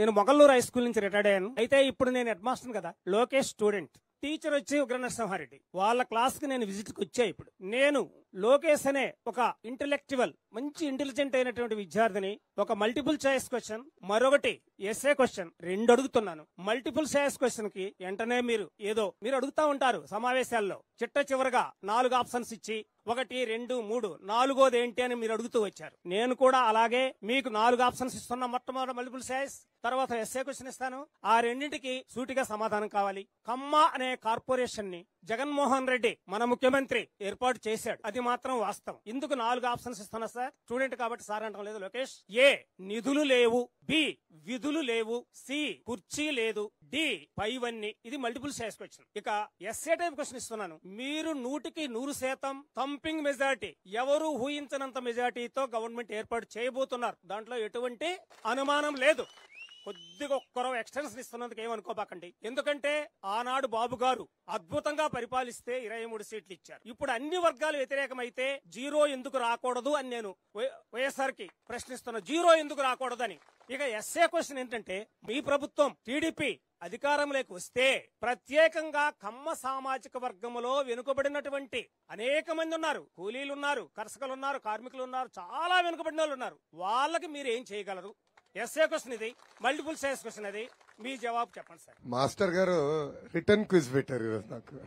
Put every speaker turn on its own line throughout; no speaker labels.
నేను Mogalluru high school నుంచి retired అయ్యాను అయితే ఇప్పుడు నేను హెడ్ మాస్టర్ కదా లోకేష్ స్టూడెంట్ టీచర్ వచ్చి నరసింహారెడ్డి వాళ్ళ క్లాస్ కి నేను విజిట్ కి వచ్చా ఇప్పుడు నేను లోకేష్ అనే ఒక ఇంటలెక్చువల్ మంచి ఇంటెలిజెంట్ అయినటువంటి విద్యార్థిని ఒక మల్టిపుల్ చాయిస్ క్వశ్చన్ మరొకటి ఎస్ఏ క్వశ్చన్ రెండు అడుగుతున్నాను మల్టిపుల్ చాయిస్ క్వశ్చన్ కి వెంటనే మీరు ఏదో మీరు అడుగుతా ఉంటారు సమావేశాల్లో చిట్ట చివరగా నాలుగు ఆప్షన్స్ ఇచ్చి ఒకటి రెండు మూడు నాలుగోది ఏంటి అని మీరు అడుగుతూ వచ్చారు నేను కూడా అలాగే మీకు నాలుగు ఆప్షన్స్ ఇస్తున్న మొట్టమొదటి మల్టిపుల్ చాయిస్ తర్వాత ఎస్ఏ క్వశ్చన్ ఇస్తాను ఆ రెండింటికి సూటిగా సమాధానం కావాలి కమ్మ అనే కార్పొరేషన్ ని జగన్మోహన్ రెడ్డి మన ముఖ్యమంత్రి ఏర్పాటు చేశాడు అది మాత్రం వాస్తవం ఇందుకు నాలుగు ఆప్షన్స్ ఇస్తున్నా సార్ స్టూడెంట్ కాబట్టి సార్ అంటాం లేదు లోకేష్ ఏ నిధులు లేవు బి విధులు లేవు సి కుర్చీ లేదు డి పైవన్ని ఇది మల్టిపుల్ చేసుకొచ్చింది ఇక ఎస్ఏ టైప్ క్వశ్చన్ ఇస్తున్నాను మీరు నూటికి నూరు శాతం థంపింగ్ మెజార్టీ ఎవరు ఊహించనంత మెజార్టీతో గవర్నమెంట్ ఏర్పాటు చేయబోతున్నారు దాంట్లో ఎటువంటి అనుమానం లేదు కొద్దిగా ఒక్కరో ఎక్స్టెన్షన్ ఇస్తున్నందుకు ఏమనుకోబాకండి ఎందుకంటే ఆనాడు బాబు గారు అద్భుతంగా పరిపాలిస్తే ఇరవై మూడు సీట్లు ఇచ్చారు ఇప్పుడు అన్ని వర్గాలు వ్యతిరేకమైతే జీరో ఎందుకు రాకూడదు అని నేను వైఎస్ఆర్ కి ప్రశ్నిస్తున్న జీరో ఎందుకు రాకూడదని ఇక ఎస్ఏ క్వశ్చన్ ఏంటంటే మీ ప్రభుత్వం టీడీపీ అధికారంలోకి వస్తే ప్రత్యేకంగా కమ్మ సామాజిక వర్గంలో వెనుకబడినటువంటి అనేక మంది ఉన్నారు కూలీలున్నారు ఉన్నారు కార్మికులు ఉన్నారు చాలా వెనుకబడిన వాళ్ళు ఉన్నారు వాళ్ళకి మీరు ఏం చేయగలరు ఎస్ఏ క్వశ్చన్ ఇది మల్టిపుల్ సైన్స్ క్వశ్చన్ అది మీ జవాబు చెప్పండి సార్
మాస్టర్ గారు రిటర్న్ క్విజ్ పెట్టారు ఈరోజు నాకు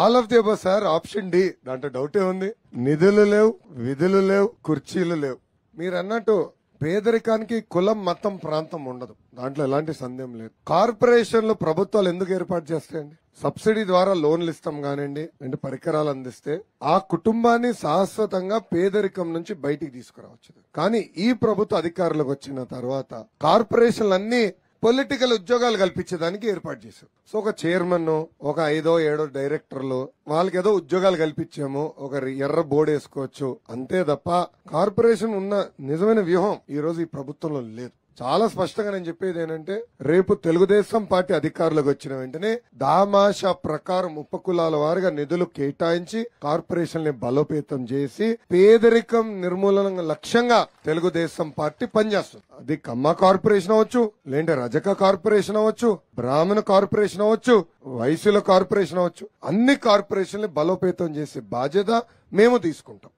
all of the above sir option D దాంట్లో డౌటే ఉంది నిధులు లేవు విధులు లేవు కుర్చీలు లేవు మీరు అన్నట్టు పేదరికానికి కులం మతం ప్రాంతం ఉండదు దాంట్లో ఎలాంటి సందేహం లేదు కార్పొరేషన్లు ప్రభుత్వాలు ఎందుకు ఏర్పాటు చేస్తాయండి సబ్సిడీ ద్వారా లోన్లు ఇస్తాం కానివ్వండి అంటే పరికరాలు అందిస్తే ఆ కుటుంబాన్ని శాశ్వతంగా పేదరికం నుంచి బయటికి తీసుకురావచ్చు కానీ ఈ ప్రభుత్వ అధికారులకు వచ్చిన తర్వాత కార్పొరేషన్లన్నీ పొలిటికల్ ఉద్యోగాలు కల్పించేదానికి ఏర్పాటు చేశారు సో ఒక చైర్మన్ ఒక ఐదో ఏడో డైరెక్టర్లు వాళ్ళకి ఏదో ఉద్యోగాలు కల్పించాము ఒక ఎర్ర బోర్డు వేసుకోవచ్చు అంతే తప్ప కార్పొరేషన్ ఉన్న నిజమైన వ్యూహం ఈ రోజు ఈ ప్రభుత్వంలో లేదు చాలా స్పష్టంగా నేను చెప్పేది ఏంటంటే రేపు తెలుగుదేశం పార్టీ అధికారులకు వచ్చిన వెంటనే దామాషా ప్రకారం ఉపకులాల వారిగా నిధులు కేటాయించి కార్పొరేషన్ ని బలోపేతం చేసి పేదరికం నిర్మూలన లక్ష్యంగా తెలుగుదేశం పార్టీ పనిచేస్తుంది అది కమ్మ కార్పొరేషన్ అవ్వచ్చు లేదంటే రజక కార్పొరేషన్ అవ్వచ్చు బ్రాహ్మణ కార్పొరేషన్ అవ్వచ్చు వైశ్యుల కార్పొరేషన్ అవ్వచ్చు అన్ని కార్పొరేషన్ బలోపేతం చేసే బాధ్యత మేము తీసుకుంటాం